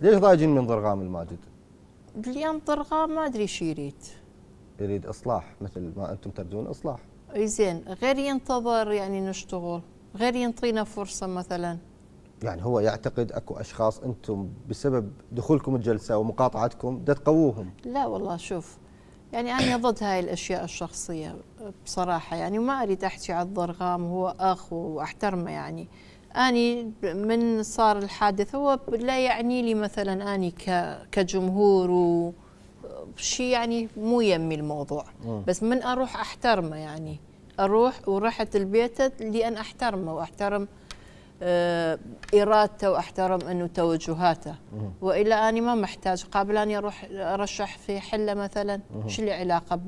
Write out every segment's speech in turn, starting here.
ليش ضايجين من ضرغام الماجد؟ اليوم ضرغام ما ادري شو يريد يريد اصلاح مثل ما انتم تردون اصلاح اي زين غير ينتظر يعني نشتغل غير ينطينا فرصه مثلا يعني هو يعتقد اكو اشخاص انتم بسبب دخولكم الجلسه ومقاطعتكم ده تقووهم لا والله شوف يعني انا ضد هاي الاشياء الشخصيه بصراحه يعني وما اريد احكي على الضرغام هو اخ واحترمه يعني أني من صار الحادث هو لا يعني لي مثلا أني كجمهور و شيء يعني مو يمي الموضوع م. بس من أروح أحترمه يعني أروح ورحت البيت لأن أحترمه وأحترم آه، إرادته وأحترم أنه توجهاته وإلا اني ما محتاج قابل أني أروح أرشح في حلة مثلا شو لي علاقة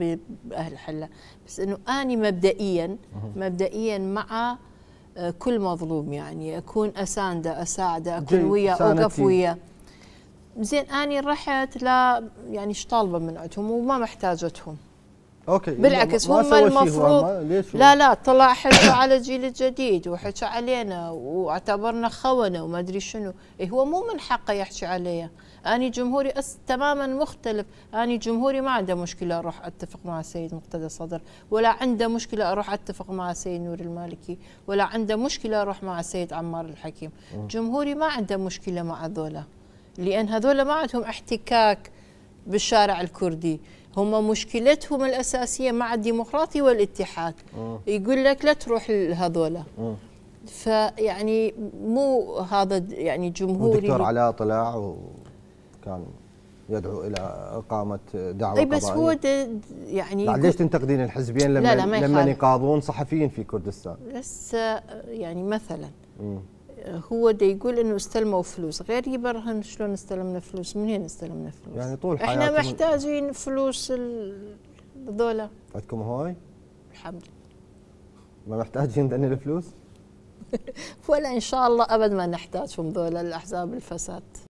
بأهل حلة بس أنه أني مبدئيا مبدئيا مع كل مظلوم يعني أكون أسانده أساعده أكون وياه أوقف وياه زين أني رحت لا يعني ايش طالبة من عندهم وما محتاجتهم اوكي بالعكس هم المفروض لا لا طلع حكوا على الجيل الجديد وحكى علينا واعتبرنا خونه وما ادري شنو إيه هو مو من حقه يحكي علي اني جمهوري أس تماما مختلف اني جمهوري ما عنده مشكله اروح اتفق مع السيد مقتدى الصدر ولا عنده مشكله اروح اتفق مع السيد نور المالكي ولا عنده مشكله اروح مع السيد عمار الحكيم جمهوري ما عنده مشكله مع ذولا لان هذولا ما عندهم احتكاك بالشارع الكردي هم مشكلتهم الأساسية مع الديمقراطي والاتحاد أوه. يقول لك لا تروح لهذولا فيعني مو هذا يعني جمهوري دكتور علاء طلع وكان يدعو الى اقامه دعوه اي بس هو يعني ليش تنتقدين الحزبين لما لا لا لما يقاضون صحفيين في كردستان؟ بس آه، يعني مثلا مم. هو دا يقول انه استلموا فلوس غير يبرهن شلون استلمنا فلوس منين استلمنا فلوس يعني طول حياتنا احنا محتاجين فلوس الدولة عندكم هواي الحمد لله ما محتاجين ذني الفلوس ولا ان شاء الله ابد ما نحتاجهم ذولا الاحزاب الفساد